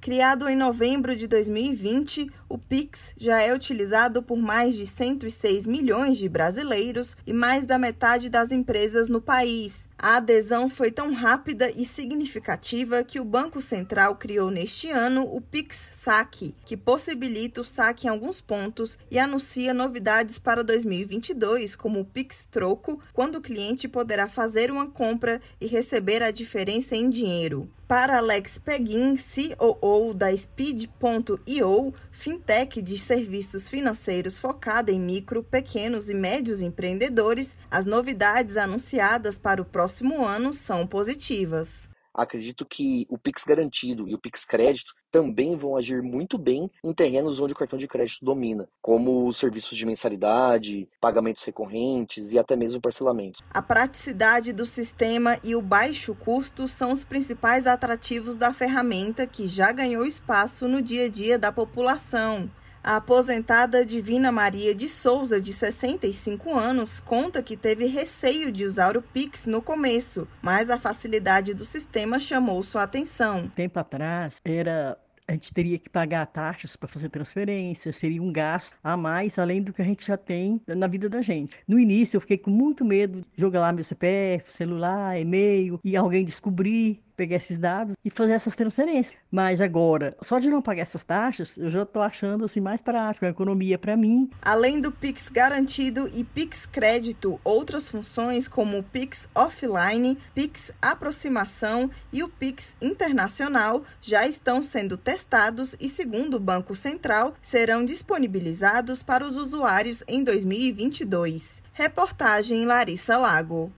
Criado em novembro de 2020, o Pix já é utilizado por mais de 106 milhões de brasileiros e mais da metade das empresas no país. A adesão foi tão rápida e significativa que o Banco Central criou neste ano o Pix Saque, que possibilita o saque em alguns pontos e anuncia novidades para 2022, como o Pix Troco, quando o cliente poderá fazer uma compra e receber a diferença em dinheiro. Para Alex Peguin, CEO ou da Speed.io, fintech de serviços financeiros focada em micro, pequenos e médios empreendedores, as novidades anunciadas para o próximo ano são positivas. Acredito que o Pix garantido e o Pix crédito também vão agir muito bem em terrenos onde o cartão de crédito domina, como serviços de mensalidade, pagamentos recorrentes e até mesmo parcelamentos. A praticidade do sistema e o baixo custo são os principais atrativos da ferramenta que já ganhou espaço no dia a dia da população. A aposentada Divina Maria de Souza, de 65 anos, conta que teve receio de usar o Pix no começo, mas a facilidade do sistema chamou sua atenção. Tempo atrás era a gente teria que pagar taxas para fazer transferências, seria um gasto a mais além do que a gente já tem na vida da gente. No início eu fiquei com muito medo de jogar lá meu CPF, celular, e-mail e alguém descobrir pegar esses dados e fazer essas transferências. Mas agora, só de não pagar essas taxas, eu já estou achando assim mais prático, uma é economia para mim. Além do Pix garantido e Pix crédito, outras funções como o Pix offline, Pix aproximação e o Pix internacional já estão sendo testados e, segundo o Banco Central, serão disponibilizados para os usuários em 2022. Reportagem Larissa Lago.